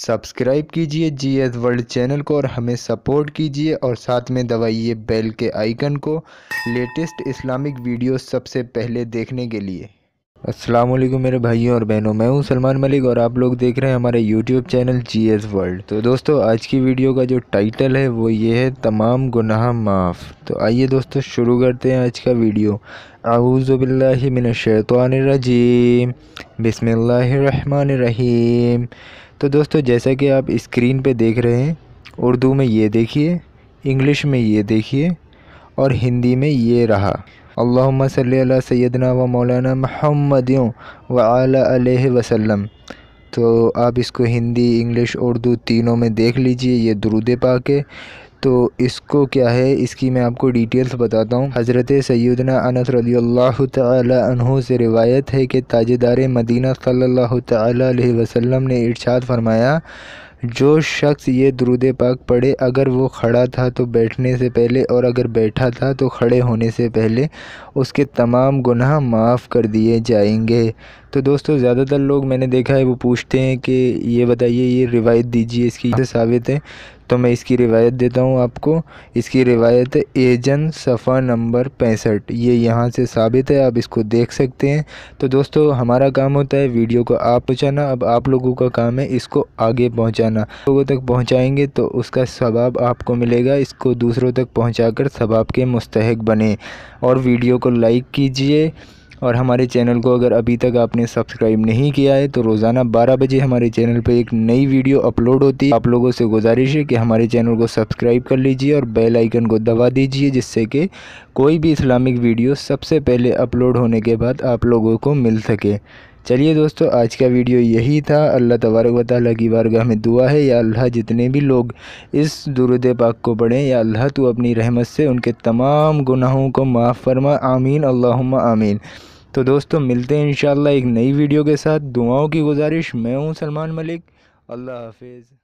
subscribe کیجئے جی S world channel کو اور ہمیں سپورٹ کیجئے اور ساتھ میں دوائیے بیل کے آئیکن کو لیٹسٹ اسلامک ویڈیو سب سے پہلے دیکھنے کے لیے السلام علیکم میرے بھائیوں اور بہنوں میں ہوں سلمان ملک اور آپ لوگ دیکھ رہے ہیں ہمارے YouTube channel G S world تو دوستو آج کی ویڈیو کا جو ٹائٹل ہے وہ یہ ہے تمام گناہ معاف تو آئیے دوستو شروع کرتے ہیں آج کا ویڈیو اعوذ باللہ من الشیطان الرجیم بسم اللہ الرحمن الرحیم تو دوستو جیسا کہ آپ اسکرین پہ دیکھ رہے ہیں اردو میں یہ دیکھیے انگلش میں یہ دیکھیے اور ہندی میں یہ رہا اللہم صلی اللہ سیدنا و مولانا محمد و علیہ وسلم تو آپ اس کو ہندی انگلش اردو تینوں میں دیکھ لیجئے یہ درود پاکے تو اس کو کیا ہے اس کی میں آپ کو ڈیٹیلز بتاتا ہوں حضرت سیدنا انس رضی اللہ تعالی عنہ سے روایت ہے کہ تاجدار مدینہ صلی اللہ تعالی علیہ وسلم نے ارشاد فرمایا جو شخص یہ درود پاک پڑے اگر وہ کھڑا تھا تو بیٹھنے سے پہلے اور اگر بیٹھا تھا تو کھڑے ہونے سے پہلے اس کے تمام گناہ معاف کر دیے جائیں گے تو دوستو زیادہ تر لوگ میں نے دیکھا ہے وہ پوچھتے ہیں کہ یہ بتائیے یہ روایت دیجیے اس کی ثابت ہے تو میں اس کی روایت دیتا ہوں آپ کو اس کی روایت ہے ایجن صفحہ نمبر پینسٹھ یہ یہاں سے ثابت ہے آپ اس کو دیکھ سکتے ہیں تو دوستو ہمارا کام ہوتا ہے ویڈیو کو آپ پہنچانا اب آپ لوگوں کا کام ہے اس کو آگے پہنچانا لوگوں تک پہنچائیں گے تو اس کا ثباب آپ کو ملے گا اس کو دوسروں تک پہنچا کر ثباب کے مستحق بنیں اور ویڈیو کو لائک کیجئے اور ہمارے چینل کو اگر ابھی تک آپ نے سبسکرائب نہیں کیا ہے تو روزانہ بارہ بجے ہمارے چینل پہ ایک نئی ویڈیو اپلوڈ ہوتی ہے آپ لوگوں سے گزارش ہے کہ ہمارے چینل کو سبسکرائب کر لیجئے اور بیل آئیکن کو دبا دیجئے جس سے کہ کوئی بھی اسلامک ویڈیو سب سے پہلے اپلوڈ ہونے کے بعد آپ لوگوں کو مل سکے چلیے دوستو آج کا ویڈیو یہی تھا اللہ تبارک و تعالیٰ کی بارگاہ میں دعا ہے یا اللہ جتنے بھی لوگ اس درود پاک کو پڑھیں یا اللہ تو اپنی رحمت سے ان کے تمام گناہوں کو معاف فرما آمین اللہم آمین تو دوستو ملتے ہیں انشاءاللہ ایک نئی ویڈیو کے ساتھ دعاؤں کی گزارش میں ہوں سلمان ملک اللہ حافظ